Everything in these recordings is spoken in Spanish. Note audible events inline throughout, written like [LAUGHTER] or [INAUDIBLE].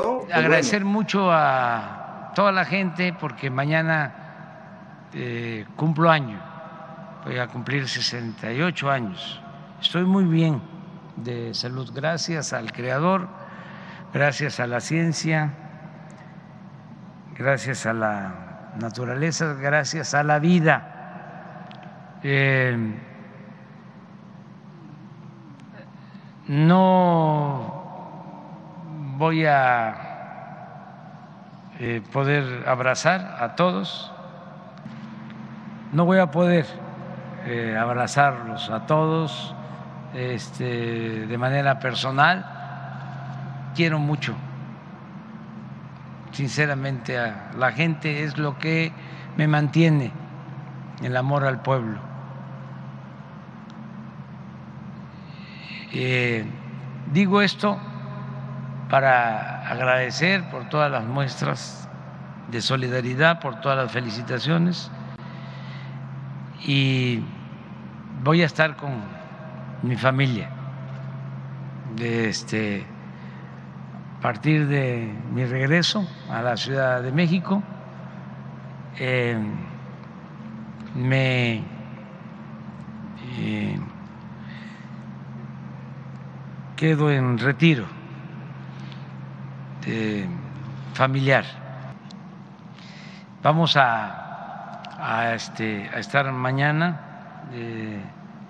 Eh, agradecer mucho a toda la gente porque mañana eh, cumplo año, voy a cumplir 68 años. Estoy muy bien de salud, gracias al Creador, gracias a la ciencia, gracias a la naturaleza, gracias a la vida. Eh, no voy a eh, poder abrazar a todos, no voy a poder eh, abrazarlos a todos este, de manera personal. Quiero mucho, sinceramente, a la gente, es lo que me mantiene el amor al pueblo. Eh, digo esto para agradecer por todas las muestras de solidaridad, por todas las felicitaciones y voy a estar con mi familia. Este, a partir de mi regreso a la Ciudad de México, eh, me eh, quedo en retiro. Este, familiar. Vamos a, este, estar mañana eh,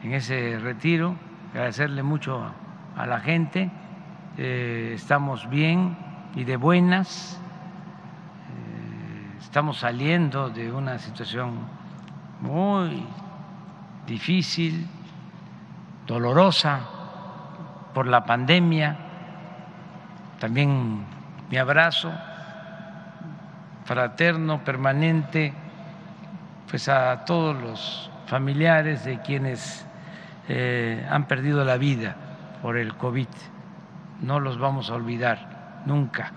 en ese retiro, agradecerle mucho a, la gente, eh, estamos bien y de buenas, eh, estamos saliendo de una situación muy difícil, dolorosa por la pandemia, también mi abrazo fraterno, permanente, pues a todos los familiares de quienes eh, han perdido la vida por el COVID. No los vamos a olvidar nunca.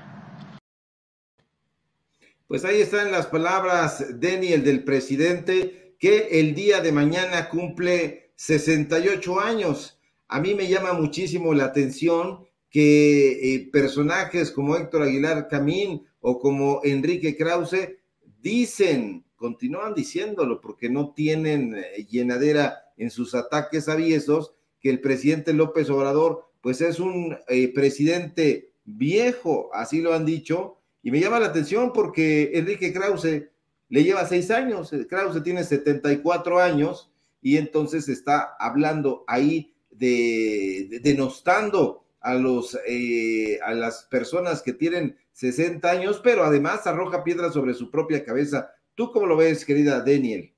Pues ahí están las palabras, Daniel, del presidente, que el día de mañana cumple 68 años. A mí me llama muchísimo la atención que eh, personajes como Héctor Aguilar Camín o como Enrique Krause dicen, continúan diciéndolo porque no tienen eh, llenadera en sus ataques aviesos, que el presidente López Obrador pues es un eh, presidente viejo, así lo han dicho, y me llama la atención porque Enrique Krause le lleva seis años, Krause tiene 74 años y entonces está hablando ahí de denostando a, los, eh, a las personas que tienen 60 años, pero además arroja piedras sobre su propia cabeza. ¿Tú cómo lo ves, querida Daniel?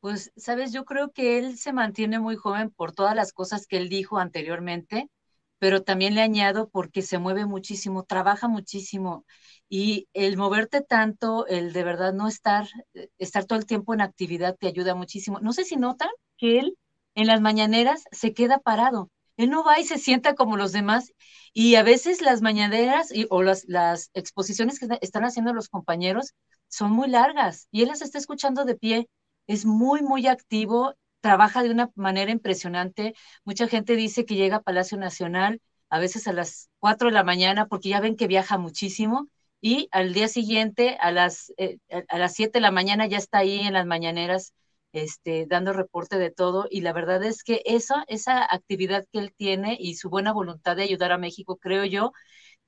Pues, sabes, yo creo que él se mantiene muy joven por todas las cosas que él dijo anteriormente, pero también le añado porque se mueve muchísimo, trabaja muchísimo y el moverte tanto, el de verdad no estar, estar todo el tiempo en actividad te ayuda muchísimo. No sé si notan que él en las mañaneras se queda parado. Él no va y se sienta como los demás. Y a veces las mañaderas y, o las, exposiciones que están haciendo los compañeros son muy largas y él las está escuchando de pie. Es muy, muy activo, trabaja de una manera impresionante. Mucha gente dice que llega a Palacio Nacional a veces a las 4 de la mañana porque ya ven que viaja muchísimo y al día siguiente a las, eh, a las 7 de la mañana ya está ahí en las mañaneras este, dando reporte de todo y la verdad es que esa, esa actividad que él tiene y su buena voluntad de ayudar a México, creo yo,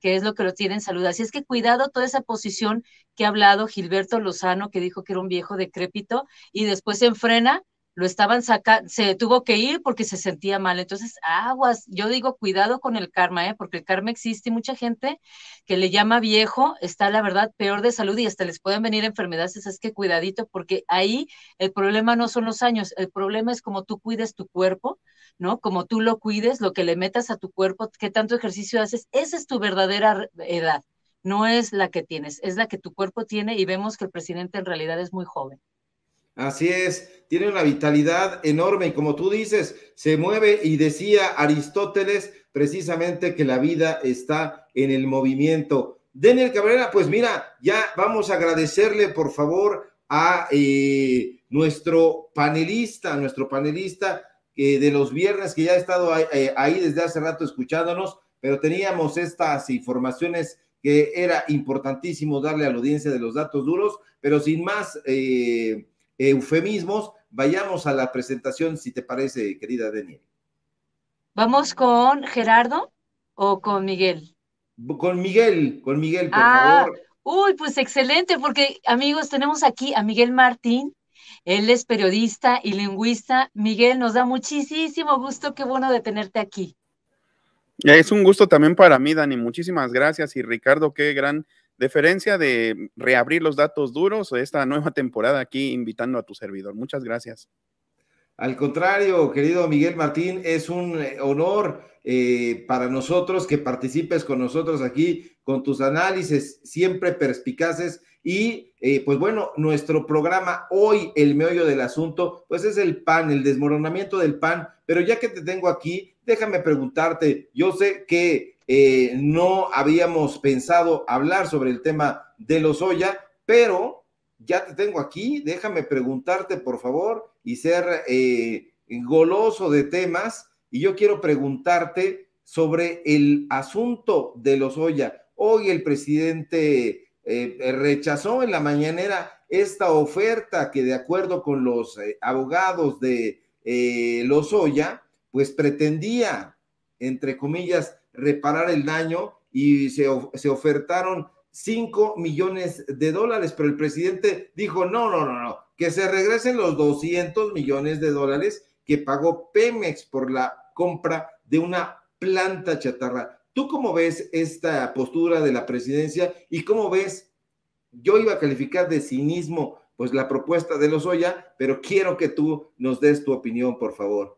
que es lo que lo tiene en salud. Así es que cuidado toda esa posición que ha hablado Gilberto Lozano, que dijo que era un viejo decrépito, y después se enfrena lo estaban sacando, se tuvo que ir porque se sentía mal. Entonces, aguas, yo digo cuidado con el karma, ¿eh? porque el karma existe y mucha gente que le llama viejo está, la verdad, peor de salud y hasta les pueden venir enfermedades. Es que cuidadito, porque ahí el problema no son los años, el problema es como tú cuides tu cuerpo, ¿no? Como tú lo cuides, lo que le metas a tu cuerpo, qué tanto ejercicio haces, esa es tu verdadera edad. No es la que tienes, es la que tu cuerpo tiene y vemos que el presidente en realidad es muy joven. Así es, tiene una vitalidad enorme y como tú dices, se mueve y decía Aristóteles precisamente que la vida está en el movimiento. Daniel Cabrera, pues mira, ya vamos a agradecerle por favor a eh, nuestro panelista, nuestro panelista que de los viernes que ya ha estado eh, ahí, desde hace rato escuchándonos, pero teníamos estas informaciones que era importantísimo darle a la audiencia de los datos duros, pero sin más... Eh, eufemismos, vayamos a la presentación, si te parece, querida Daniela. ¿Vamos con Gerardo o con Miguel? Con Miguel, con Miguel, por favor. Ah, uy, pues excelente, porque amigos, tenemos aquí a Miguel Martín, él es periodista y lingüista. Miguel, nos da muchísimo gusto, qué bueno de tenerte aquí. Es un gusto también para mí, Dani. Muchísimas gracias. Y Ricardo, qué gran deferencia de reabrir los datos duros de esta nueva [LAUGHS] temporada aquí invitando a tu servidor. Muchas gracias. Al contrario, querido Miguel Martín, es un eh, honor eh, para nosotros que participes con nosotros aquí, con tus análisis siempre perspicaces. Y eh, pues bueno, nuestro programa hoy, el meollo del asunto, pues es el pan, el desmoronamiento del pan. Pero ya que te tengo aquí, déjame preguntarte, yo sé que eh, no habíamos pensado hablar sobre el tema de los Oya, pero ya te tengo aquí, déjame preguntarte por favor y ser eh, goloso de temas. Y yo quiero preguntarte sobre el asunto de los Oya. Hoy el presidente eh, rechazó en la mañanera esta oferta que de acuerdo con los abogados de los Lozoya, pues pretendía, entre comillas, reparar el daño y se, se ofertaron 5 millones de dólares, pero el presidente dijo, no, no, no, no, que se regresen los 200 millones de dólares que pagó Pemex por la compra de una planta chatarra. ¿Tú cómo ves esta postura de la presidencia y cómo ves, yo iba a calificar de cinismo, pues la propuesta de los Oya, pero quiero que tú nos des tu opinión, por favor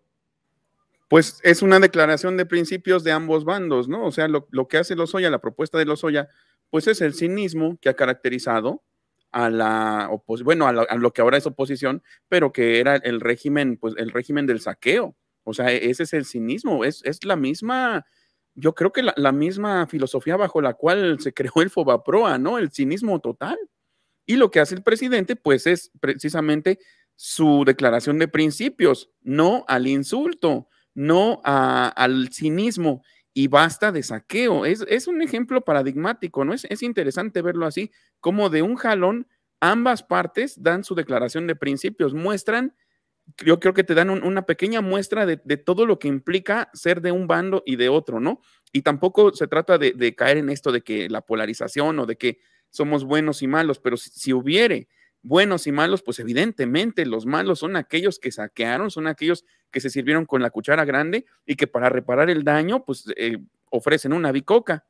pues es una declaración de principios de ambos bandos, ¿no? O sea, lo, que hace Lozoya, la propuesta de Lozoya, pues es el cinismo que ha caracterizado a la oposición, bueno, a, lo que ahora es oposición, pero que era el régimen, pues el régimen del saqueo. O sea, e-, ese es el cinismo, es, es la misma, yo creo que la, la, misma filosofía bajo la cual se creó el Fobaproa, ¿no? El cinismo total. Y lo que hace el presidente, pues es precisamente su declaración de principios, no al insulto, no al cinismo y basta de saqueo. Es, un ejemplo paradigmático, ¿no? Es, interesante verlo así, como de un jalón ambas partes dan su declaración de principios, muestran, yo creo que te dan una pequeña muestra de, todo lo que implica ser de un bando y de otro, ¿no? Y tampoco se trata de, caer en esto de que la polarización o de que somos buenos y malos, pero si hubiere buenos y malos, pues evidentemente los malos son aquellos que saquearon, son aquellos que se sirvieron con la cuchara grande y que para reparar el daño, pues eh, ofrecen una bicoca.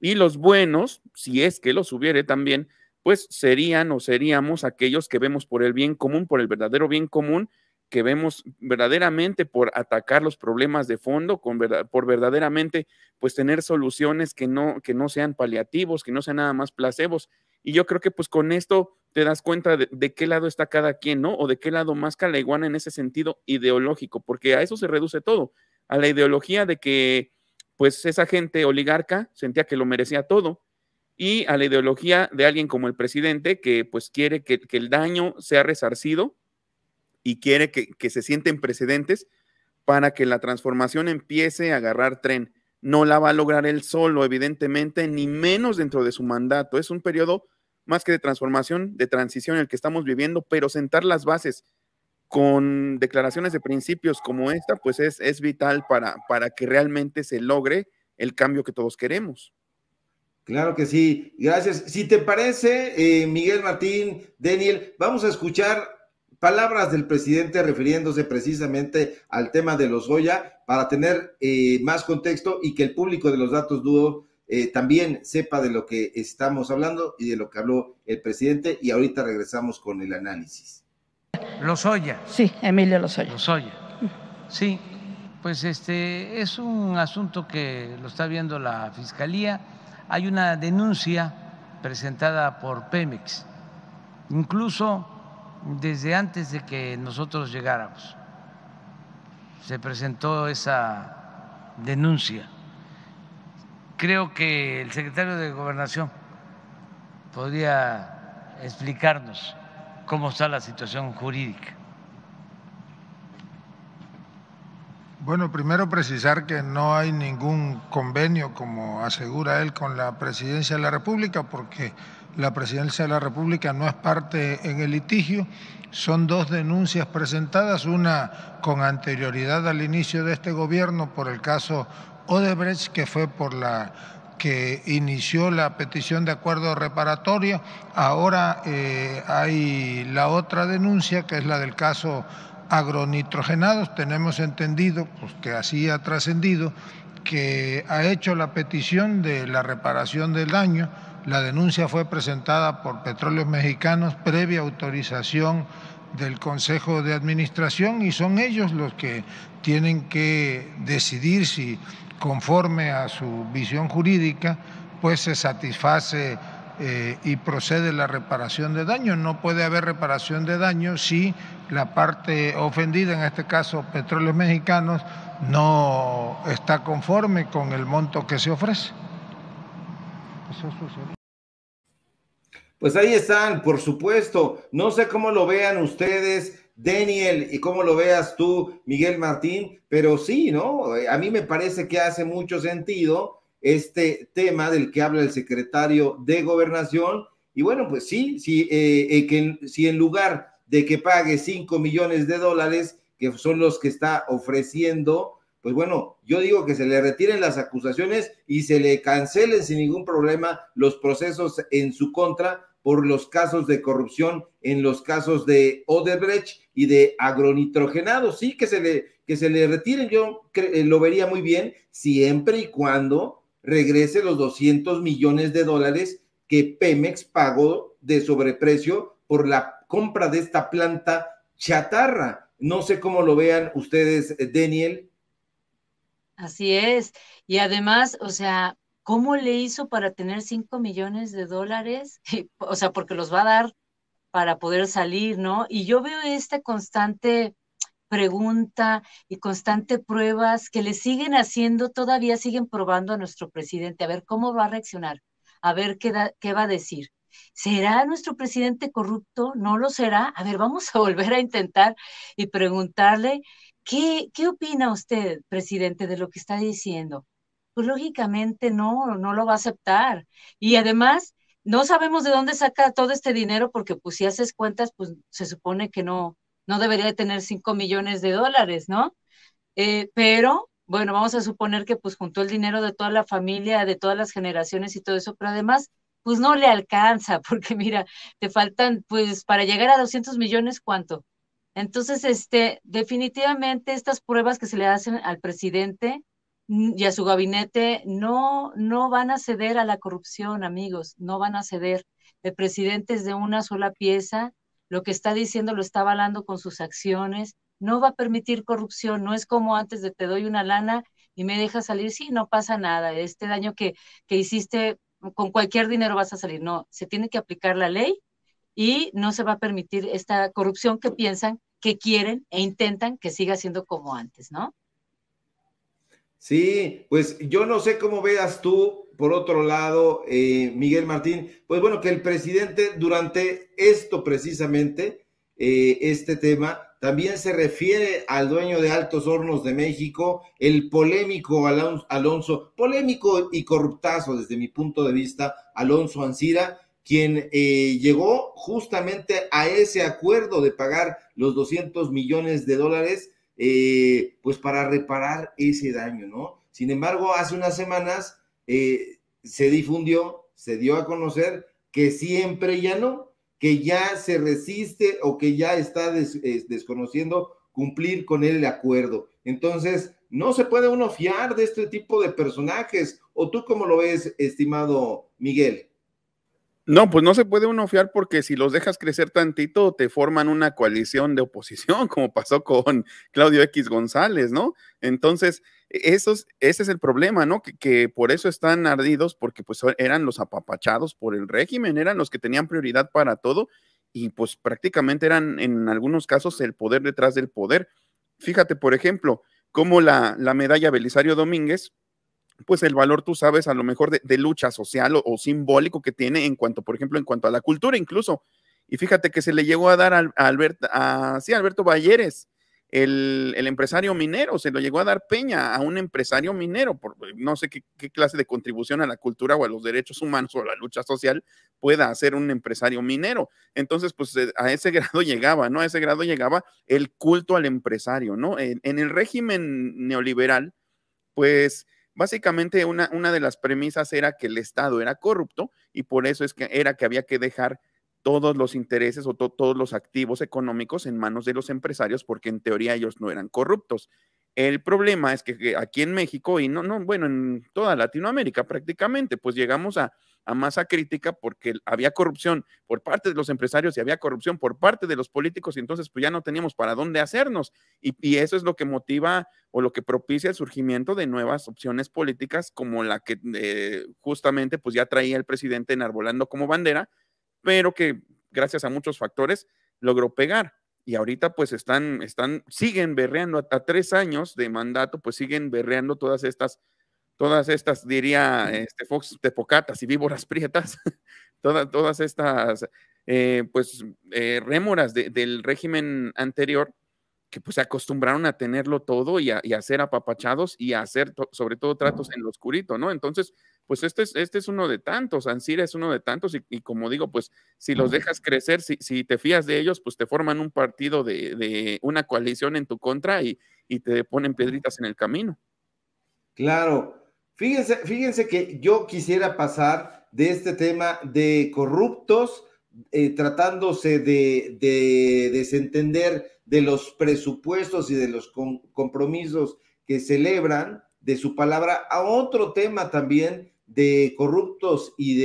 Y los buenos, si es que los hubiere también, pues serían o seríamos aquellos que vemos por el bien común, por el verdadero bien común, que vemos verdaderamente por atacar los problemas de fondo, por verdaderamente pues tener soluciones que no, que no sean paliativos, que no sean nada más placebos. Y yo creo que pues con esto te das cuenta de, qué lado está cada quien, ¿no? O de qué lado más la iguana en ese sentido ideológico, porque a eso se reduce todo, a la ideología de que pues esa gente oligarca sentía que lo merecía todo y a la ideología de alguien como el presidente que pues quiere que, el daño sea resarcido y quiere que, que se sienten precedentes para que la transformación empiece a agarrar tren. No la va a lograr él solo, evidentemente, ni menos dentro de su mandato. Es un periodo más que de transformación, de transición en el que estamos viviendo, pero sentar las bases con declaraciones de principios como esta, pues es, es vital para, para que realmente se logre el cambio que todos queremos. Claro que sí, gracias. Si te parece, eh, Miguel Martín, Daniel, vamos a escuchar palabras del presidente refiriéndose precisamente al tema de los Goya para tener eh, más contexto y que el público de los datos Dudo eh, también sepa de lo que estamos hablando y de lo que habló el presidente y ahorita regresamos con el análisis. Lozoya. Sí, Emilio Lozoya. Lozoya. Sí, pues este es un asunto que lo está viendo la fiscalía. Hay una denuncia presentada por Pemex, incluso desde antes de que nosotros llegáramos. Se presentó esa denuncia Creo que el secretario de Gobernación podría explicarnos cómo está la situación jurídica. Bueno, primero precisar que no hay ningún convenio, como asegura él, con la Presidencia de la República, porque la Presidencia de la República no es parte en el litigio. Son dos denuncias presentadas, una con anterioridad al inicio de este gobierno por el caso Odebrecht, que fue por la que inició la petición de acuerdo reparatorio. Ahora eh, hay la otra denuncia, que es la del caso agronitrogenados. Tenemos entendido, pues, que así ha trascendido, que ha hecho la petición de la reparación del daño. La denuncia fue presentada por Petróleos Mexicanos previa autorización del Consejo de Administración y son ellos los que tienen que decidir si conforme a su visión jurídica, pues se satisface eh, y procede la reparación de daño. No puede haber reparación de daño si la parte ofendida, en este caso Petróleos Mexicanos, no está conforme con el monto que se ofrece. Pues, pues ahí están, por supuesto. No sé cómo lo vean ustedes Daniel, y cómo lo veas tú, Miguel Martín, pero sí, ¿no? Eh, a mí me parece que hace mucho sentido este tema del que habla el secretario de gobernación. Y bueno, pues sí, sí eh, eh, que, si en lugar de que pague 5 millones de dólares, que son los que está ofreciendo, pues bueno, yo digo que se le retiren las acusaciones y se le cancelen sin ningún problema los procesos en su contra, por los casos de corrupción en los casos de Odebrecht y de agronitrogenado. Sí, que se le, que se le retiren, yo eh, lo vería muy bien, siempre y cuando regrese los 200 millones de dólares que Pemex pagó de sobreprecio por la compra de esta planta chatarra. No sé cómo lo vean ustedes, eh, Daniel. Así es. Y además, o sea, ¿Cómo le hizo para tener 5 millones de dólares? [LAUGHS] o sea, porque los va a dar para poder salir, ¿no? Y yo veo esta constante pregunta y constante pruebas que le siguen haciendo, todavía siguen probando a nuestro presidente, a ver cómo va a reaccionar, a ver qué, va a decir. ¿Será nuestro presidente corrupto? ¿No lo será? A ver, vamos a volver a intentar y preguntarle, ¿qué, qué opina usted, presidente, de lo que está diciendo? pues lógicamente no, no lo va a aceptar. Y además, no sabemos de dónde saca todo este dinero porque pues si haces cuentas, pues se supone que no, no debería tener 5 millones de dólares, ¿no? Eh, pero, bueno, vamos a suponer que pues juntó el dinero de toda la familia, de todas las generaciones y todo eso, pero además, pues no le alcanza [LAUGHS] porque mira, te faltan pues para llegar a 200 millones, ¿cuánto? Entonces, este, definitivamente estas pruebas que se le hacen al presidente, y a su gabinete no, no van a ceder a la corrupción, amigos, no van a ceder. El presidente es de una sola pieza, lo que está diciendo lo está avalando con sus acciones, no va a permitir corrupción, no es como antes de te doy una lana y me dejas salir, sí, no pasa nada, este daño que, que hiciste con cualquier dinero vas a salir, no, se tiene que aplicar la ley y no se va a permitir esta corrupción que piensan, que quieren e intentan que siga siendo como antes, ¿no? Sí, pues yo no sé cómo veas tú, por otro lado, eh, Miguel Martín, pues bueno, que el presidente durante esto precisamente, eh, este tema, también se refiere al dueño de Altos Hornos de México, el polémico Alonso, polémico y corruptazo desde mi punto de vista, Alonso Ancira, quien eh, llegó justamente a ese acuerdo de pagar los 200 millones de dólares eh, pues para reparar ese daño, ¿no? Sin embargo, hace unas semanas eh, se difundió, se dio a conocer que siempre ya no, que ya se resiste o que ya está eh, desconociendo cumplir con el acuerdo. Entonces, no se puede uno fiar de este tipo de personajes. ¿O tú cómo lo ves, estimado Miguel? No, pues no se puede uno fiar porque si los dejas crecer tantito, te forman una coalición de oposición, [LAUGHS] como pasó con Claudio X González, ¿no? Entonces, e-, esos, ese es el problema, ¿no? Que, por eso están ardidos, porque pues eran los apapachados por el régimen, eran los que tenían prioridad para todo y pues prácticamente eran en algunos casos el poder detrás del poder. Fíjate, por ejemplo, cómo la medalla Belisario Domínguez pues el valor, tú sabes, a lo mejor de, lucha social o, simbólico que tiene en cuanto, por ejemplo, en cuanto a la cultura incluso. Y fíjate que se le llegó a dar a, a, a sí, Alberto Valleres, el, empresario minero, se lo llegó a dar Peña a un empresario minero, por no sé qué, clase de contribución a la cultura o a los derechos humanos o a la lucha social pueda hacer un empresario minero. Entonces, pues eh, a ese [LAUGHS] grado llegaba, ¿no? A ese grado llegaba el culto al empresario, ¿no? En, en el régimen neoliberal, pues Básicamente una, una de las premisas era que el Estado era corrupto y por eso es que era que había que dejar todos los intereses o todos los activos económicos en manos de los empresarios porque en teoría ellos no eran corruptos. El problema es que aquí en México y no, no, bueno, en toda Latinoamérica prácticamente, pues llegamos a, a masa crítica porque había corrupción por parte de los empresarios y había corrupción por parte de los políticos y entonces pues ya no teníamos para dónde hacernos. Y, eso es lo que motiva o lo que propicia el surgimiento de nuevas opciones políticas como la que eh, justamente pues ya traía el presidente enarbolando como bandera, pero que gracias a muchos factores logró pegar y ahorita pues están, están, siguen berreando hasta tres años de mandato, pues siguen berreando todas estas todas estas, diría este Fox, tepocatas y víboras prietas, [LAUGHS] todas, todas estas, eh, pues, eh, rémoras del régimen anterior, que pues se acostumbraron a tenerlo todo y a, ser apapachados y a hacer sobre todo tratos en lo oscurito, ¿no? Entonces, pues este es, este es uno de tantos, Ansira es uno de tantos y, como digo, pues si los dejas crecer, si, te fías de ellos, pues te forman un partido de, una coalición en tu contra y, y te ponen piedritas en el camino. Claro, Fíjense, fíjense que yo quisiera pasar de este tema de corruptos, eh, tratándose de, desentender de los presupuestos y de los compromisos que celebran de su palabra a otro tema también de corruptos y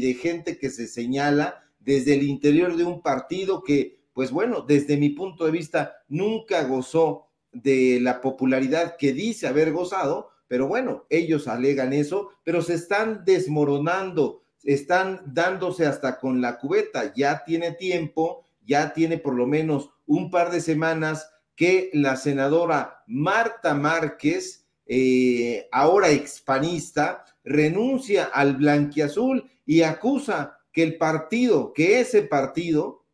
de gente que se señala desde el interior de un partido que, pues bueno, desde mi punto de vista nunca gozó de la popularidad que dice haber gozado, pero bueno, ellos alegan eso, pero se están desmoronando, están dándose hasta con la cubeta. Ya tiene tiempo, ya tiene por lo menos un par de semanas que la senadora Marta Márquez, eh, ahora expanista, renuncia al blanquiazul y acusa que el partido, que ese partido,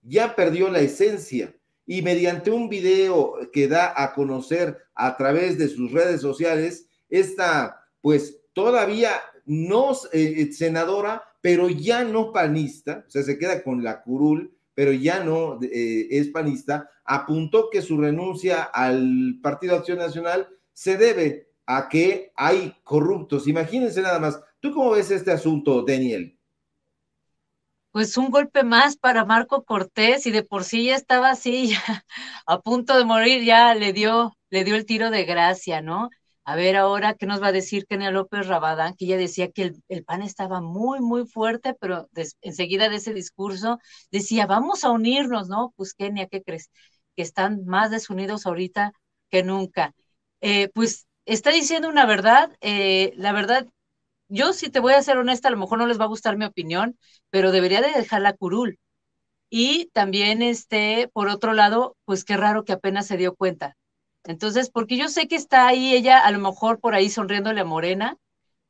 ya perdió la esencia. Y mediante un video que da a conocer a través de sus redes sociales, esta, pues todavía no eh, eh, senadora, pero ya no panista, o sea, se queda con la curul, pero ya no eh, es panista, apuntó que su renuncia al Partido Acción Nacional se debe a que hay corruptos. Imagínense nada más. ¿Tú cómo ves este asunto, Daniel? Pues un golpe más para Marco Cortés y de por sí ya estaba así, [LAUGHS] ya, a punto de morir, ya le dio, le dio el tiro de gracia, ¿no? A ver ahora qué nos va a decir Kenia López Rabadán, que ella decía que el, PAN estaba muy, muy fuerte, pero enseguida de ese discurso decía, vamos a unirnos, ¿no? Pues Kenia, ¿qué crees? Que están más desunidos ahorita que nunca. Eh, pues está diciendo una verdad, eh, la verdad, yo si te voy a ser honesta, a lo mejor no les va a gustar mi opinión, pero debería de dejarla curul. Y también, este, por otro lado, pues qué raro que apenas se dio cuenta entonces, porque yo sé que está ahí ella, a lo mejor por ahí sonriéndole a Morena.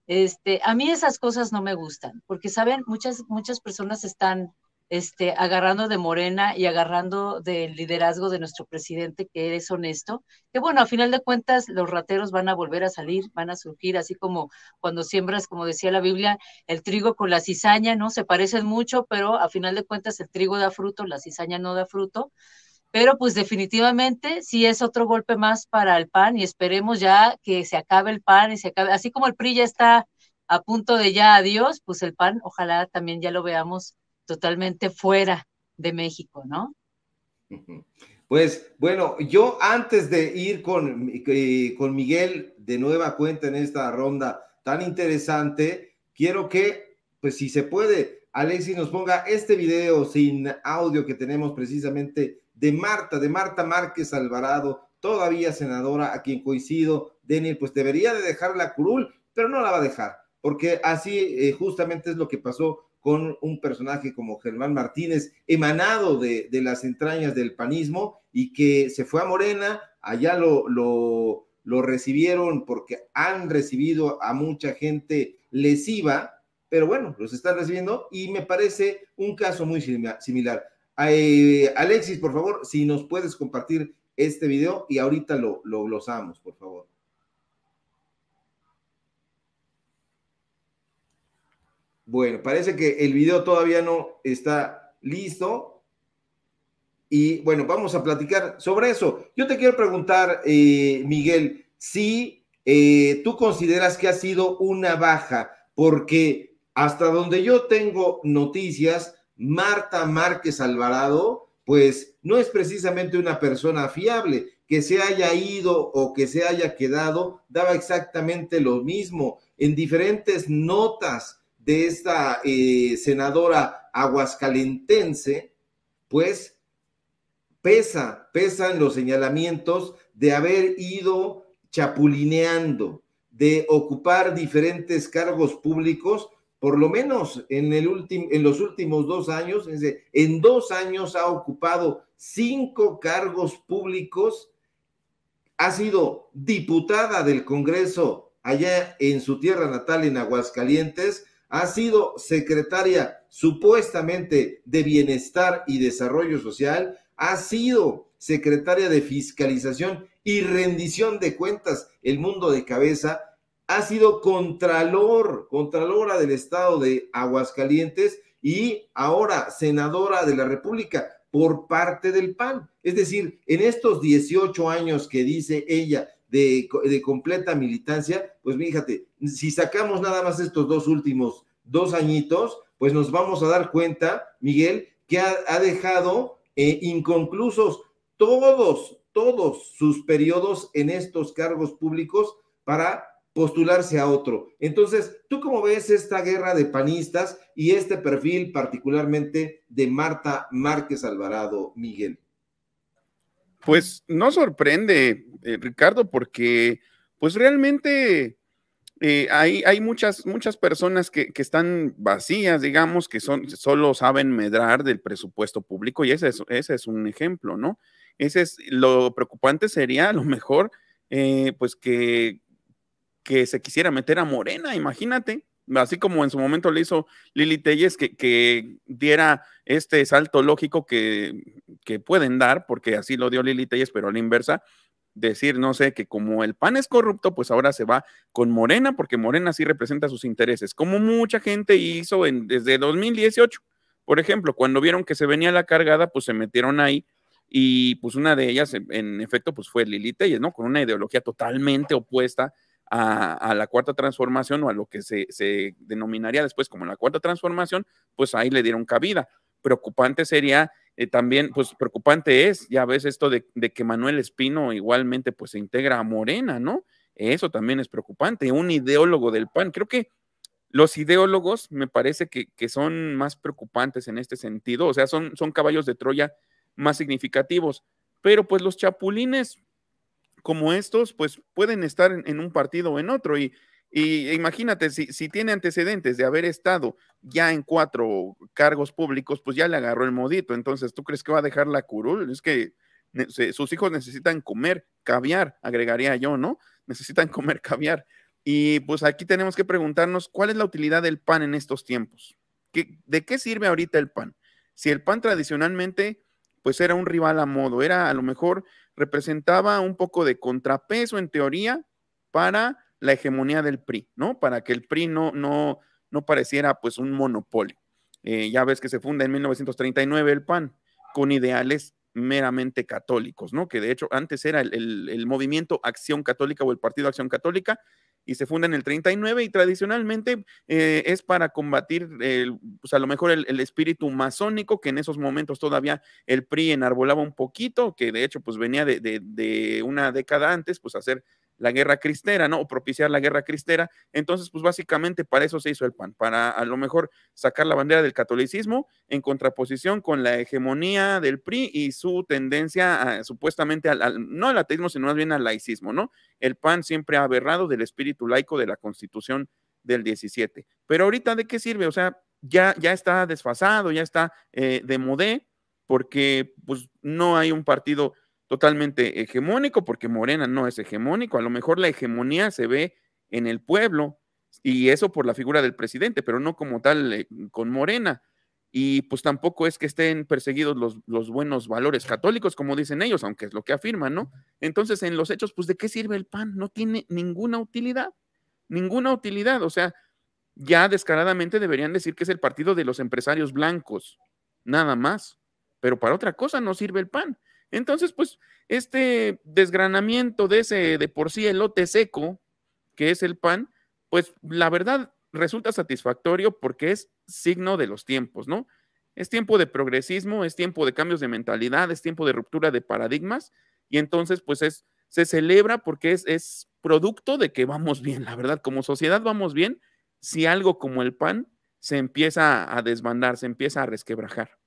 Este, a mí esas cosas no me gustan, porque saben, muchas, muchas personas están este, agarrando de Morena y agarrando del liderazgo de nuestro presidente que es honesto, que bueno, a final de cuentas los rateros van a volver a salir, van a surgir, así como cuando siembras, como decía la Biblia, el trigo con la cizaña, ¿no? Se parecen mucho, pero a final de cuentas el trigo da fruto, la cizaña no da fruto. Pero pues definitivamente sí es otro golpe más para el PAN y esperemos ya que se acabe el PAN y se acabe, así como el PRI ya está a punto de ya adiós, pues el PAN ojalá también ya lo veamos totalmente fuera de México, ¿no? Pues bueno, yo antes de ir con, eh, con Miguel de nueva cuenta en esta ronda tan interesante, quiero que, pues si se puede, Alexis nos ponga este video sin audio que tenemos precisamente de Marta, de Marta Márquez Alvarado, todavía senadora, a quien coincido, Daniel, pues debería de dejar la curul, pero no la va a dejar, porque así eh, justamente es lo que pasó con un personaje como Germán Martínez, emanado de, las entrañas del panismo y que se fue a Morena, allá lo, lo, lo recibieron porque han recibido a mucha gente lesiva, pero bueno, los están recibiendo y me parece un caso muy similar. Alexis, por favor, si nos puedes compartir este video y ahorita lo, lo glosamos, por favor. Bueno, parece que el video todavía no está listo. Y bueno, vamos a platicar sobre eso. Yo te quiero preguntar, eh, Miguel, si eh, tú consideras que ha sido una baja, porque hasta donde yo tengo noticias, Marta Márquez Alvarado, pues no es precisamente una persona fiable. Que se haya ido o que se haya quedado, daba exactamente lo mismo. En diferentes notas de esta eh, senadora aguascalentense, pues pesa, pesan los señalamientos de haber ido chapulineando, de ocupar diferentes cargos públicos por lo menos en, los últimos dos años, en dos años ha ocupado cinco cargos públicos, ha sido diputada del Congreso allá en su tierra natal, en Aguascalientes, ha sido secretaria supuestamente de Bienestar y Desarrollo Social, ha sido secretaria de Fiscalización y Rendición de Cuentas, el mundo de cabeza, ha sido contralor, contralora del estado de Aguascalientes y ahora senadora de la República por parte del PAN. Es decir, en estos 18 años que dice ella de, completa militancia, pues fíjate, si sacamos nada más estos dos últimos dos añitos, pues nos vamos a dar cuenta, Miguel, que ha, dejado eh, inconclusos todos, todos sus periodos en estos cargos públicos para postularse a otro. Entonces, ¿tú cómo ves esta guerra de panistas y este perfil particularmente de Marta Márquez Alvarado, Miguel? Pues no sorprende, eh, Ricardo, porque pues realmente eh, hay, muchas, muchas personas que, están vacías, digamos, que son, solo saben medrar del presupuesto público y ese es, ese es un ejemplo, ¿no? Ese es, lo preocupante sería a lo mejor, eh, pues que que se quisiera meter a Morena, imagínate. Así como en su momento le hizo Lili Telles que, que diera este salto lógico que, que pueden dar, porque así lo dio Lili Telles, pero a la inversa, decir, no sé, que como el PAN es corrupto, pues ahora se va con Morena, porque Morena sí representa sus intereses, como mucha gente hizo en, desde 2018. Por ejemplo, cuando vieron que se venía la cargada, pues se metieron ahí y pues una de ellas, en, efecto, pues fue Lili Telles, ¿no? Con una ideología totalmente opuesta a, la cuarta transformación o a lo que se, denominaría después como la cuarta transformación, pues ahí le dieron cabida. Preocupante sería eh, también, pues preocupante es, ya ves esto de, que Manuel Espino igualmente pues se integra a Morena, ¿no? Eso también es preocupante, un ideólogo del PAN. Creo que los ideólogos me parece que, son más preocupantes en este sentido, o sea, son, son caballos de Troya más significativos, pero pues los chapulines como estos, pues pueden estar en, un partido o en otro. Y, imagínate, si, tiene antecedentes de haber estado ya en cuatro cargos públicos, pues ya le agarró el modito. Entonces, ¿tú crees que va a dejar la curul? Es que sus hijos necesitan comer caviar, agregaría yo, ¿no? Necesitan [LAUGHS] comer caviar. Y pues aquí tenemos que preguntarnos cuál es la utilidad del pan en estos tiempos. ¿Qué, ¿De qué sirve ahorita el pan? Si el pan tradicionalmente, pues era un rival a modo, era a lo mejor representaba un poco de contrapeso en teoría para la hegemonía del PRI, ¿no? Para que el PRI no, no, no pareciera pues un monopolio. Eh, ya ves que se funda en 1939 el PAN con ideales meramente católicos, ¿no? Que de hecho antes era el, movimiento Acción Católica o el Partido Acción Católica y se funda en el 39 y tradicionalmente eh, es para combatir, pues a lo mejor el, espíritu masónico que en esos momentos todavía el PRI enarbolaba un poquito, que de hecho pues venía de, una década antes, pues hacer la guerra cristera, ¿no? O propiciar la guerra cristera. Entonces, pues básicamente para eso se hizo el PAN, para a lo mejor sacar la bandera del catolicismo en contraposición con la hegemonía del PRI y su tendencia a, supuestamente al, no al ateísmo, sino más bien al laicismo, ¿no? El PAN siempre ha aberrado del espíritu laico de la constitución del 17. Pero ahorita, ¿de qué sirve? O sea, ya, ya está desfasado, ya está eh, de modé, porque pues no hay un partido totalmente hegemónico, porque Morena no es hegemónico. A lo mejor la hegemonía se ve en el pueblo y eso por la figura del presidente, pero no como tal eh, con Morena. Y pues tampoco es que estén perseguidos los, los, buenos valores católicos, como dicen ellos, aunque es lo que afirman, ¿no? Entonces, en los hechos, pues, ¿de qué sirve el pan? No tiene ninguna utilidad, ninguna utilidad. O sea, ya descaradamente deberían decir que es el partido de los empresarios blancos, nada más. Pero para otra cosa no sirve el pan. Entonces, pues, este desgranamiento de ese de por sí elote seco, que es el pan, pues la verdad resulta satisfactorio porque es signo de los tiempos, ¿no? Es tiempo de progresismo, es tiempo de cambios de mentalidad, es tiempo de ruptura de paradigmas y entonces pues es, se celebra porque es, es producto de que vamos bien, la verdad, como sociedad vamos bien si algo como el pan se empieza a desbandar, se empieza a resquebrajar.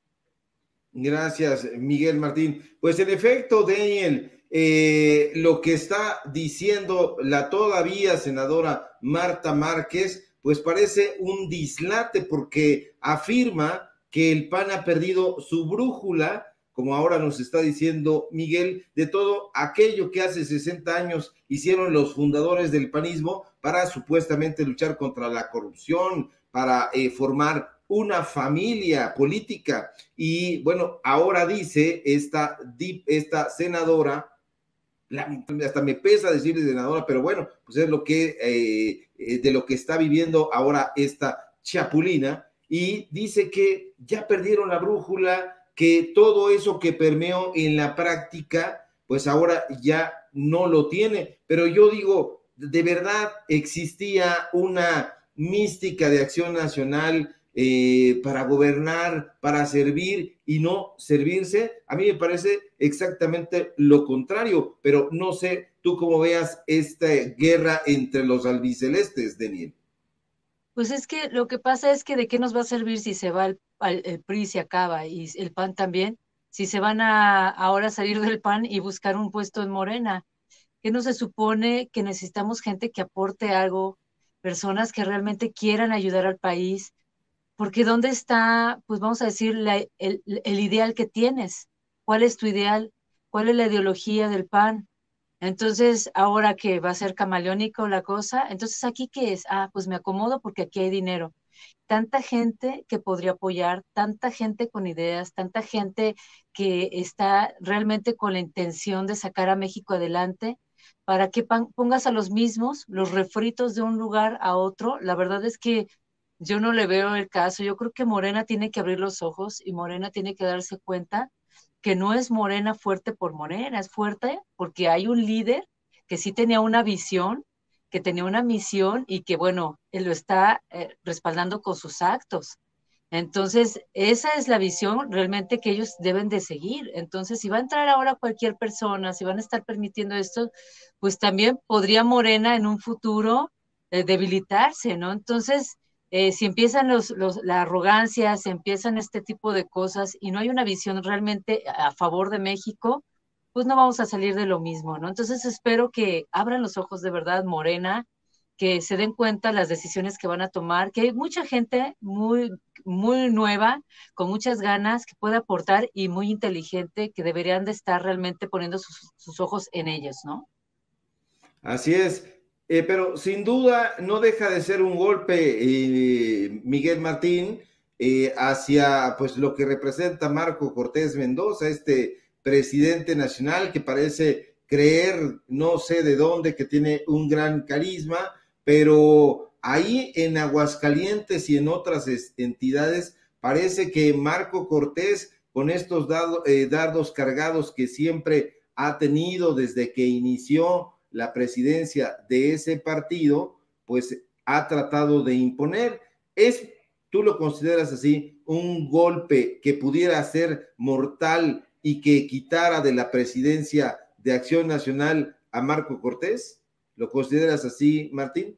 Gracias, Miguel Martín. Pues en efecto, Daniel, eh, lo que está diciendo la todavía senadora Marta Márquez, pues parece un dislate porque afirma que el PAN ha perdido su brújula, como ahora nos está diciendo Miguel, de todo aquello que hace 60 años hicieron los fundadores del panismo para supuestamente luchar contra la corrupción, para eh, formar una familia política. Y bueno, ahora dice esta, esta senadora, hasta me pesa decirle senadora, pero bueno, pues es lo que, eh, eh, de lo que está viviendo ahora esta chapulina, y dice que ya perdieron la brújula, que todo eso que permeó en la práctica, pues ahora ya no lo tiene. Pero yo digo, de verdad existía una mística de acción nacional eh, para gobernar, para servir y no servirse. A mí me parece exactamente lo contrario, pero no sé tú cómo veas esta guerra entre los albicelestes, Daniel. Pues es que lo que pasa es que de qué nos va a servir si se va al PRI, se acaba y el PAN también, si se van a ahora salir del PAN y buscar un puesto en Morena, que no se supone que necesitamos gente que aporte algo, personas que realmente quieran ayudar al país, porque ¿dónde está, pues vamos a decir, el, el ideal que tienes? ¿Cuál es tu ideal? ¿Cuál es la ideología del PAN? Entonces, ahora que va a ser camaleónico la cosa, entonces aquí qué es? Ah, pues me acomodo porque aquí hay dinero. Tanta gente que podría apoyar, tanta gente con ideas, tanta gente que está realmente con la intención de sacar a México adelante, para que pongas a los mismos, los refritos de un lugar a otro, la verdad es que yo no le veo el caso. Yo creo que Morena tiene que abrir los ojos y Morena tiene que darse cuenta que no es Morena fuerte por Morena, es fuerte porque hay un líder que sí tenía una visión, que tenía una misión y que, bueno, él lo está eh, respaldando con sus actos. Entonces, esa es la visión realmente que ellos deben de seguir. Entonces, si va a entrar ahora cualquier persona, si van a estar permitiendo esto, pues también podría Morena en un futuro eh, debilitarse, ¿no? Entonces, eh, si empiezan los, la arrogancia, si empiezan este tipo de cosas y no hay una visión realmente a favor de México, pues no vamos a salir de lo mismo, ¿no? Entonces espero que abran los ojos de verdad, Morena, que se den cuenta las decisiones que van a tomar, que hay mucha gente muy, muy nueva, con muchas ganas, que puede aportar y muy inteligente, que deberían de estar realmente poniendo sus, sus ojos en ellos, ¿no? Así es. Eh, pero sin duda no deja de ser un golpe, eh, Miguel Martín, eh, hacia pues lo que representa Marco Cortés Mendoza, este presidente nacional que parece creer, no sé de dónde, que tiene un gran carisma, pero ahí en Aguascalientes y en otras entidades parece que Marco Cortés, con estos dardos cargados que siempre ha tenido desde que inició la presidencia de ese partido, pues ha tratado de imponer. Es, tú lo consideras así, un golpe que pudiera ser mortal y que quitara de la presidencia de Acción Nacional a Marco Cortés. ¿Lo consideras así, Martín?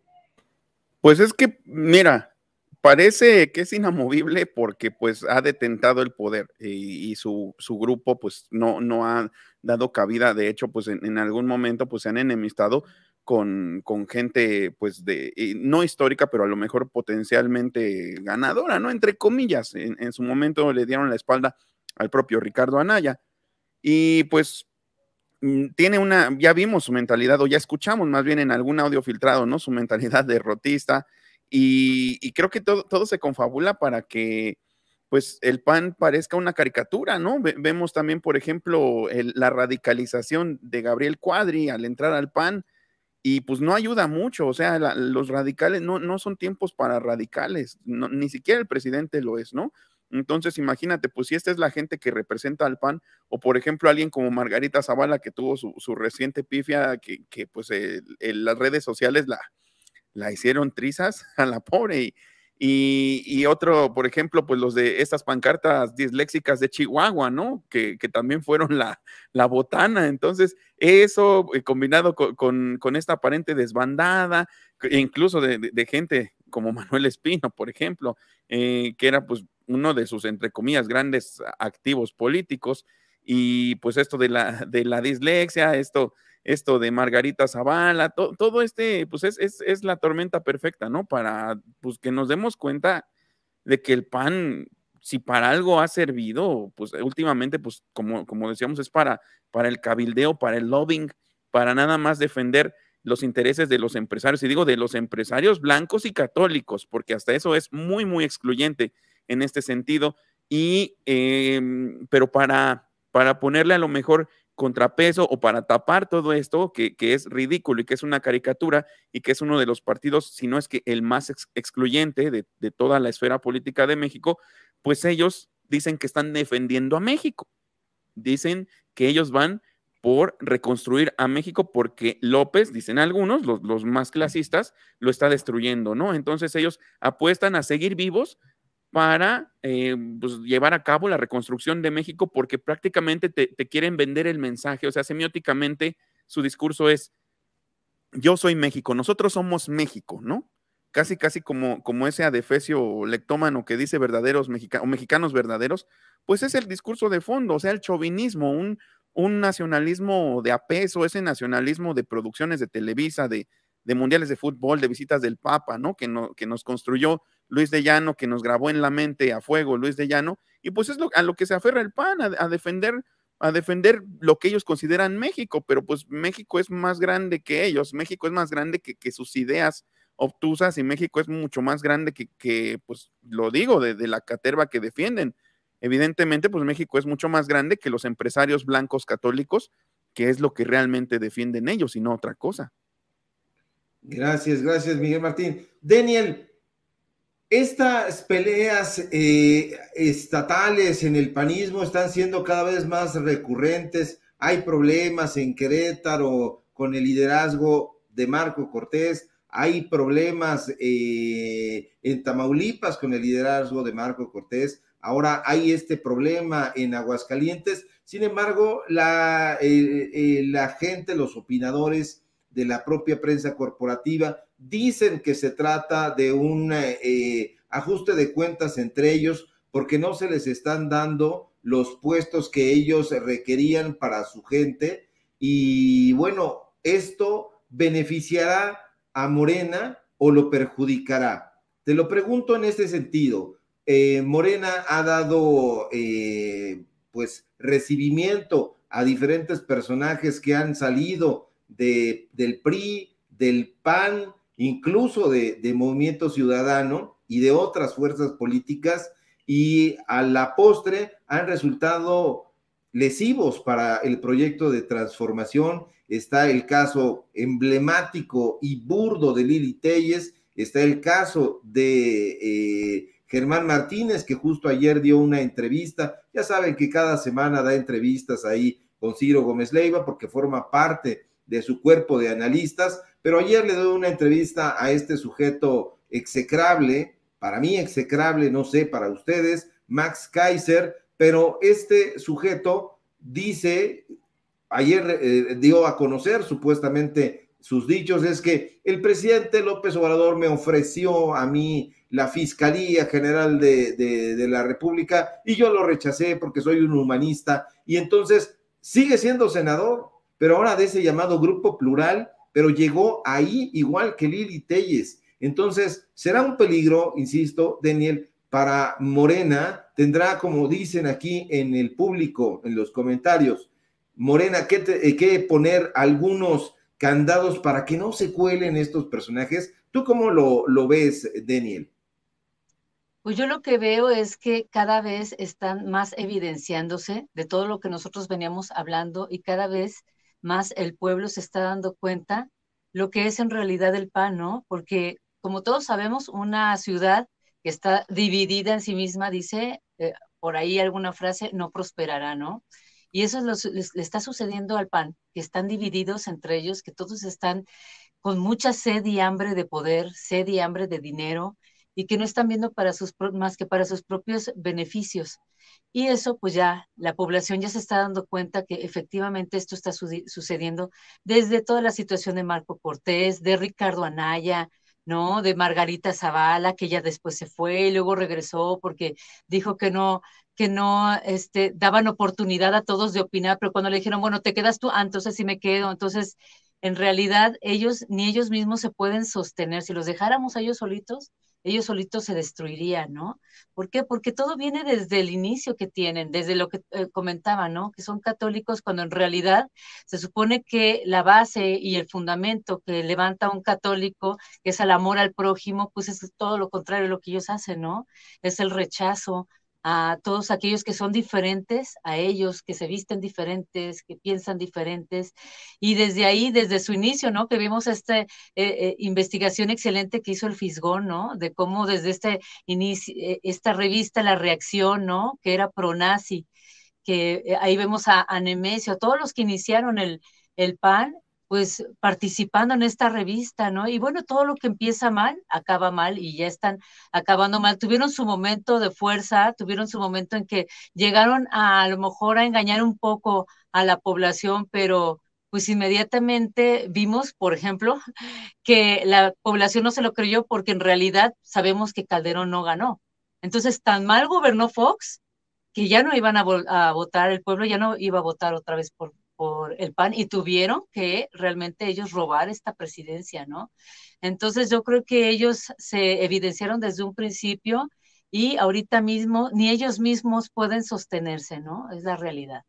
Pues es que, mira, parece que es inamovible porque pues ha detentado el poder y, su, grupo pues no, no ha dado cabida. De hecho, pues en, algún momento pues se han enemistado con, con gente pues de, eh, no histórica, pero a lo mejor potencialmente ganadora, ¿no? Entre comillas, en, en su momento le dieron la espalda al propio Ricardo Anaya. Y pues mm, tiene una, ya vimos su mentalidad, o ya escuchamos más bien en algún audio filtrado, ¿no? Su mentalidad derrotista, y, creo que todo, todo se confabula para que pues el PAN parezca una caricatura, ¿no? vemos también, por ejemplo, la radicalización de Gabriel Cuadri al entrar al PAN y pues no ayuda mucho, o sea, los radicales no, no, son tiempos para radicales, ni siquiera el presidente lo es, ¿no? Entonces, imagínate, pues si esta es la gente que representa al PAN, o por ejemplo alguien como Margarita Zavala, que tuvo su, reciente pifia, que, pues en las redes sociales la, la hicieron trizas [LAUGHS] a la pobre. Y, y, otro, por ejemplo, pues los de estas pancartas disléxicas de Chihuahua, ¿no? Que, también fueron la, la, botana. Entonces, eso eh, combinado con, esta aparente desbandada, incluso de, gente como Manuel Espino, por ejemplo, eh, que era pues uno de sus, entre comillas, grandes activos políticos. Y pues esto de la, de la dislexia, esto esto de Margarita Zavala, todo este, pues es, la tormenta perfecta, ¿no? Para pues, que nos demos cuenta de que el PAN, si para algo ha servido, pues últimamente, pues como, como decíamos, es para, para el cabildeo, para el lobbying, para nada más defender los intereses de los empresarios, y digo de los empresarios blancos y católicos, porque hasta eso es muy, muy excluyente en este sentido, y, em, pero para, para ponerle a lo mejor contrapeso o para tapar todo esto que, es ridículo y que es una caricatura y que es uno de los partidos, si no es que el más excluyente de, toda la esfera política de México, pues ellos dicen que están defendiendo a México. Dicen que ellos van por reconstruir a México porque López, dicen algunos, los, los, más clasistas, lo está destruyendo, ¿no? Entonces ellos apuestan a seguir vivos para eh, pues, llevar a cabo la reconstrucción de México porque prácticamente te, quieren vender el mensaje. O sea, semióticamente su discurso es, yo soy México, nosotros somos México, ¿no? Casi, casi como, como ese adefesio lectómano que dice verdaderos mexicanos, mexicanos verdaderos, pues es el discurso de fondo, o sea, el chauvinismo, un, un nacionalismo de apeso, ese nacionalismo de producciones de Televisa, de, de mundiales de fútbol, de visitas del Papa, ¿no? Que, no, que nos construyó Luis de Llano, que nos grabó en la mente a fuego Luis de Llano, y pues es lo, a lo que se aferra el PAN, a, defender a defender lo que ellos consideran México, pero pues México es más grande que ellos, México es más grande que, sus ideas obtusas y México es mucho más grande que, pues lo digo, de, de la caterva que defienden. Evidentemente, pues México es mucho más grande que los empresarios blancos católicos, que es lo que realmente defienden ellos y no otra cosa. Gracias, gracias, Miguel Martín. Daniel, estas peleas eh, estatales en el panismo están siendo cada vez más recurrentes. Hay problemas en Querétaro con el liderazgo de Marco Cortés. Hay problemas eh, en Tamaulipas con el liderazgo de Marco Cortés. Ahora hay este problema en Aguascalientes. Sin embargo, la, eh, la gente, los opinadores de la propia prensa corporativa Dicen que se trata de un eh, ajuste de cuentas entre ellos porque no se les están dando los puestos que ellos requerían para su gente. Y bueno, esto beneficiará a Morena o lo perjudicará. Te lo pregunto en este sentido. Eh, Morena ha dado eh, pues recibimiento a diferentes personajes que han salido de, del PRI, del PAN, incluso de, Movimiento Ciudadano y de otras fuerzas políticas y a la postre han resultado lesivos para el proyecto de transformación. Está el caso emblemático y burdo de Lili Telles, está el caso de eh, Germán Martínez, que justo ayer dio una entrevista. Ya saben que cada semana da entrevistas ahí con Ciro Gómez Leiva porque forma parte de su cuerpo de analistas, pero ayer le doy una entrevista a este sujeto execrable, para mí execrable, no sé, para ustedes, Max Kaiser, pero este sujeto dice, ayer eh, dio a conocer supuestamente sus dichos, es que el presidente López Obrador me ofreció a mí la Fiscalía General de la República y yo lo rechacé porque soy un humanista y entonces sigue siendo senador, pero ahora de ese llamado grupo plural pero llegó ahí igual que Lili Telles. Entonces, será un peligro, insisto, Daniel, para Morena. Tendrá, como dicen aquí en el público, en los comentarios, Morena, que, te, eh, poner algunos candados para que no se cuelen estos personajes. ¿Tú cómo lo, lo ves, Daniel? Pues yo lo que veo es que cada vez están más evidenciándose de todo lo que nosotros veníamos hablando y cada vez más el pueblo se está dando cuenta lo que es en realidad el PAN, ¿no? Porque, como todos sabemos, una ciudad que está dividida en sí misma, dice eh, por ahí alguna frase, no prosperará, ¿no? Y eso le está sucediendo al PAN, que están divididos entre ellos, que todos están con mucha sed y hambre de poder, sed y hambre de dinero, y que no están viendo para sus, más que para sus propios beneficios. Y eso, pues ya la población ya se está dando cuenta que efectivamente esto está sucediendo desde toda la situación de Marco Cortés, de Ricardo Anaya, ¿no? De Margarita Zavala, que ya después se fue y luego regresó porque dijo que no, que no este, daban oportunidad a todos de opinar, pero cuando le dijeron, bueno, te quedas tú, ah, entonces sí me quedo. Entonces, en realidad, ellos ni ellos mismos se pueden sostener. Si los dejáramos a ellos solitos, ellos solitos se destruirían, ¿no? ¿Por qué? Porque todo viene desde el inicio que tienen, desde lo que eh, comentaba, ¿no? Que son católicos cuando en realidad se supone que la base y el fundamento que levanta un católico, es el amor al prójimo, pues es todo lo contrario de lo que ellos hacen, ¿no? Es el rechazo, a todos aquellos que son diferentes a ellos, que se visten diferentes, que piensan diferentes. Y desde ahí, desde su inicio, ¿no? Que vimos esta eh, eh, investigación excelente que hizo el Fisgón, ¿no? De cómo desde este inicio, eh, esta revista, La Reacción, ¿no? Que era pro-nazi, que ahí vemos a, a Nemesio, a todos los que iniciaron el, el PAN pues participando en esta revista, ¿no? Y bueno, todo lo que empieza mal, acaba mal y ya están acabando mal. Tuvieron su momento de fuerza, tuvieron su momento en que llegaron a, lo mejor a engañar un poco a la población, pero pues inmediatamente vimos, por ejemplo, [LAUGHS] que la población no se lo creyó porque en realidad sabemos que Calderón no ganó. Entonces, tan mal gobernó Fox que ya no iban a, a votar, el pueblo ya no iba a votar otra vez por, por el PAN y tuvieron que realmente ellos robar esta presidencia, ¿no? Entonces yo creo que ellos se evidenciaron desde un principio y ahorita mismo ni ellos mismos pueden sostenerse, ¿no? Es la realidad.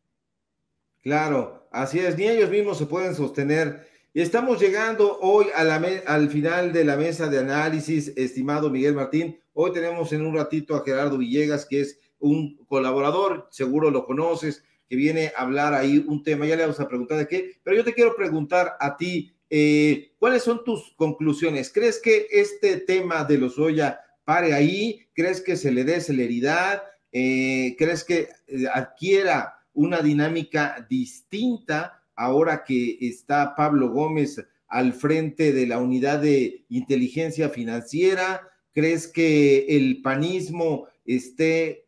Claro, así es, ni ellos mismos se pueden sostener. Y estamos llegando hoy al final de la mesa de análisis, estimado Miguel Martín. Hoy tenemos en un ratito a Gerardo Villegas, que es un colaborador, seguro lo conoces, viene a hablar ahí un tema, ya le vamos a preguntar de qué, pero yo te quiero preguntar a ti, eh, ¿cuáles son tus conclusiones? ¿Crees que este tema de los Oya pare ahí? ¿Crees que se le dé celeridad? Eh, ¿Crees que eh, adquiera una dinámica distinta ahora que está Pablo Gómez al frente de la unidad de inteligencia financiera? ¿Crees que el panismo esté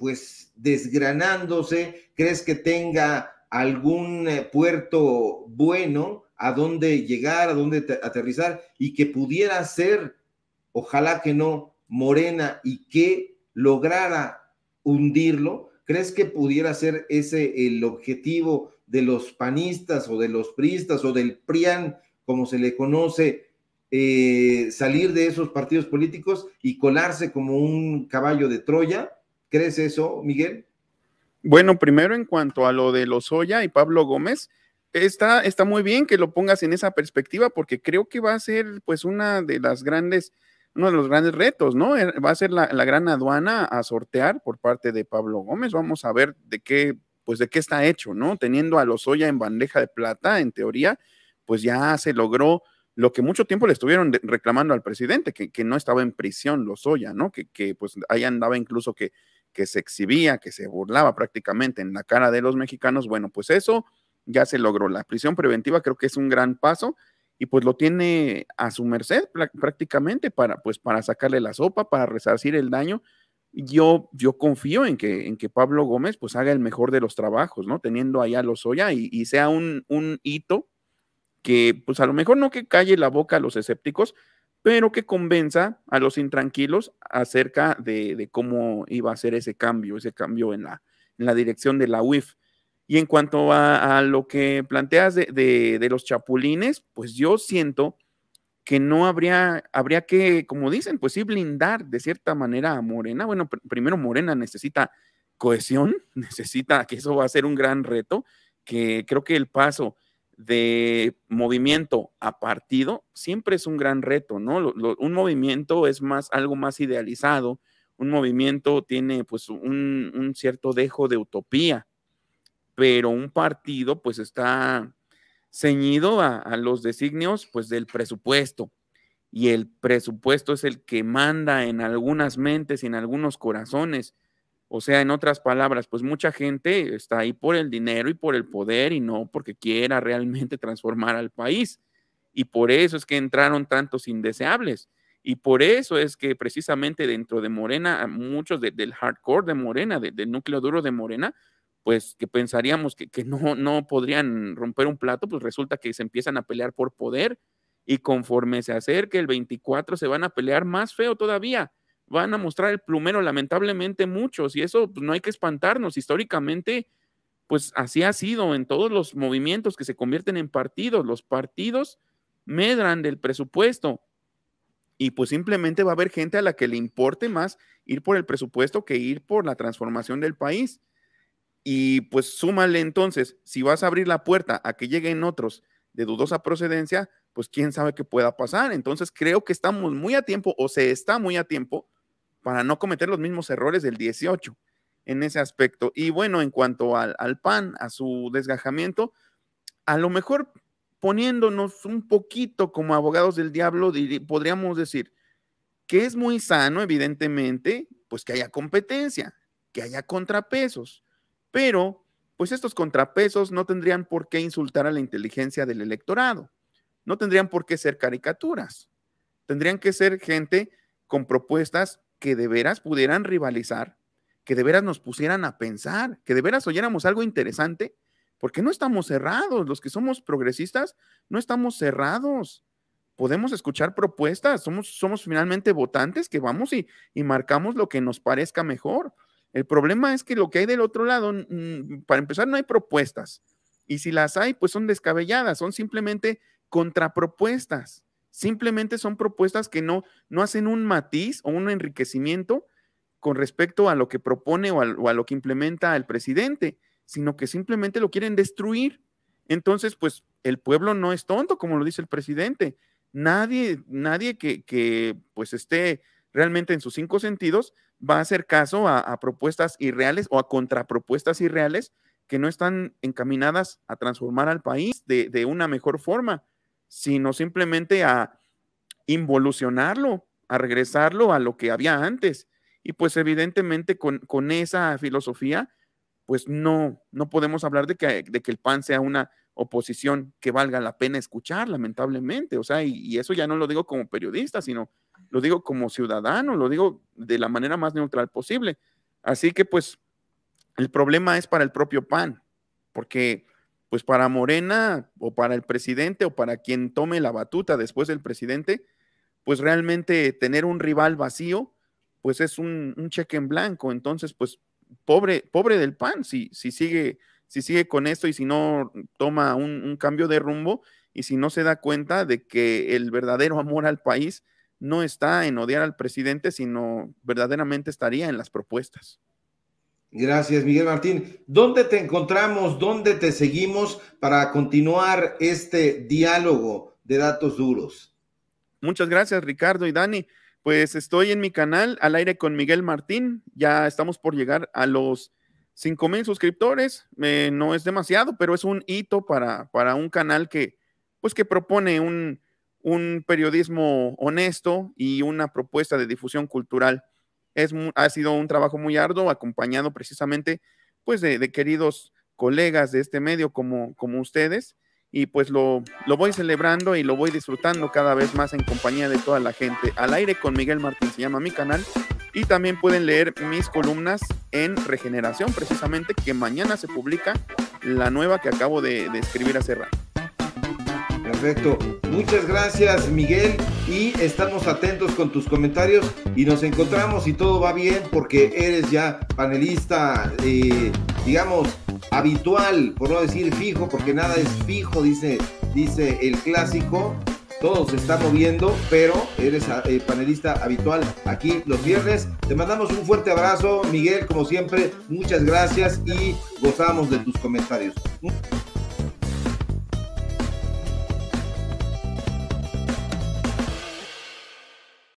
pues desgranándose? ¿Crees que tenga algún eh, puerto bueno a dónde llegar, a dónde aterrizar y que pudiera ser, ojalá que no, Morena y que lograra hundirlo? ¿Crees que pudiera ser ese el objetivo de los panistas o de los priistas o del PRIAN, como se le conoce, eh, salir de esos partidos políticos y colarse como un caballo de Troya? ¿Crees eso, Miguel? Bueno, primero en cuanto a lo de Lozoya y Pablo Gómez, está, está muy bien que lo pongas en esa perspectiva porque creo que va a ser pues una de las grandes, uno de los grandes retos, ¿no? Eh, va a ser la, gran aduana a sortear por parte de Pablo Gómez. Vamos a ver de qué, pues de qué está hecho, ¿no? Teniendo a Lozoya en bandeja de plata, en teoría, pues ya se logró lo que mucho tiempo le estuvieron reclamando al presidente, que, no estaba en prisión Lozoya, ¿no? Que, que pues ahí andaba incluso que que se exhibía, que se burlaba prácticamente en la cara de los mexicanos, bueno, pues eso ya se logró. La prisión preventiva creo que es un gran paso y pues lo tiene a su merced prácticamente para, pues, para sacarle la sopa, para resarcir el daño. Yo, yo confío en que, en que Pablo Gómez pues haga el mejor de los trabajos, ¿no? Teniendo allá a Lozoya y, sea un, un hito que pues a lo mejor no que calle la boca a los escépticos, pero que convenza a los intranquilos acerca de, cómo iba a ser ese cambio, ese cambio en la, dirección de la UIF. Y en cuanto a, lo que planteas de, los chapulines, pues yo siento que no habría, habría que, como dicen, pues sí blindar de cierta manera a Morena. Bueno, primero Morena necesita cohesión, [LAUGHS] necesita que eso va a ser un gran reto, que creo que el paso de movimiento a partido siempre es un gran reto, ¿no? un movimiento es más algo más idealizado, un movimiento tiene pues un, cierto dejo de utopía, pero un partido pues está ceñido a, a, los designios pues del presupuesto y el presupuesto es el que manda en algunas mentes y en algunos corazones o sea, en otras palabras, pues mucha gente está ahí por el dinero y por el poder y no porque quiera realmente [LAUGHS] transformar al país. Y por eso es que entraron tantos indeseables. Y por eso es que precisamente dentro de Morena, muchos del hardcore de Morena, del núcleo duro de Morena, pues que pensaríamos que, no, no podrían romper un plato, pues resulta que se empiezan a pelear por poder y conforme se acerque el 24 se van a pelear más feo todavía van a mostrar el plumero, lamentablemente muchos, y eso pues, no hay que espantarnos. Históricamente, pues así ha sido en todos los movimientos que se convierten en partidos. Los partidos medran del presupuesto y pues simplemente va a haber gente a la que le importe más ir por el presupuesto que ir por la transformación del país. Y pues súmale entonces, si vas a abrir la puerta a que lleguen otros de dudosa procedencia, pues quién sabe qué pueda pasar. Entonces creo que estamos muy a tiempo o se está muy a tiempo para no cometer los mismos errores del 18 en ese aspecto. Y bueno, en cuanto al, PAN, a su desgajamiento, a lo mejor poniéndonos un poquito como abogados del diablo, podríamos decir que es muy sano, evidentemente, pues que haya competencia, que haya contrapesos, pero pues estos contrapesos no tendrían por qué insultar a la inteligencia del electorado, no tendrían por qué ser caricaturas, tendrían que ser gente con propuestas que de veras pudieran rivalizar, que de veras nos pusieran a pensar, que de veras oyéramos algo interesante, porque no estamos cerrados, los que somos progresistas no estamos cerrados. Podemos escuchar propuestas, somos, somos finalmente votantes que vamos y, y marcamos lo que nos parezca mejor. El problema es que lo que hay del otro lado, para empezar, no hay propuestas. Y si las hay, pues son descabelladas, son simplemente contrapropuestas. Simplemente son propuestas que no, no hacen un matiz o un enriquecimiento con respecto a lo que propone o a, lo que implementa el presidente, sino que simplemente lo quieren destruir. Entonces, pues el pueblo no es tonto, como lo dice el presidente. Nadie, nadie que, pues esté realmente en sus cinco sentidos va a hacer caso a, propuestas irreales o a contrapropuestas irreales que no están encaminadas a transformar al país de una mejor forma sino simplemente a involucionarlo, a regresarlo a lo que había antes. Y pues evidentemente con, esa filosofía, pues no, no podemos hablar de que, de que el PAN sea una oposición que valga la pena escuchar, lamentablemente. O sea, y, y, eso ya no lo digo como periodista, sino lo digo como ciudadano, lo digo de la manera más neutral posible. Así que pues el problema es para el propio PAN, porque pues para Morena o para el presidente o para quien tome la batuta después del presidente, pues realmente tener un rival vacío, pues es un, cheque en blanco. Entonces, pues pobre, pobre del PAN si, si, sigue, si sigue con esto y si no toma un cambio de rumbo y si no se da cuenta de que el verdadero amor al país no está en odiar al presidente, sino verdaderamente estaría en las propuestas. Gracias, Miguel Martín. ¿Dónde te encontramos? ¿Dónde te seguimos para continuar este diálogo de datos duros? Muchas gracias, Ricardo y Dani. Pues estoy en mi canal al aire con Miguel Martín. Ya estamos por llegar a los cinco mil suscriptores. Eh, no es demasiado, pero es un hito para, un canal que, pues, que propone un, un periodismo honesto y una propuesta de difusión cultural. Es, ha sido un trabajo muy arduo, acompañado precisamente pues de, queridos colegas de este medio como, como ustedes y pues lo, lo, voy celebrando y lo voy disfrutando cada vez más en compañía de toda la gente. Al aire con Miguel Martín se llama mi canal y también pueden leer mis columnas en Regeneración precisamente que mañana se publica la nueva que acabo de, escribir a rato. Perfecto. Muchas gracias, Miguel. Y estamos atentos con tus comentarios y nos encontramos y todo va bien porque eres ya panelista, eh, digamos, habitual, por no decir fijo, porque nada es fijo, dice, dice el clásico. Todo se está moviendo, pero eres ah, eh, panelista habitual aquí los viernes. Te mandamos un fuerte abrazo, Miguel, como siempre. Muchas gracias y gozamos de tus comentarios.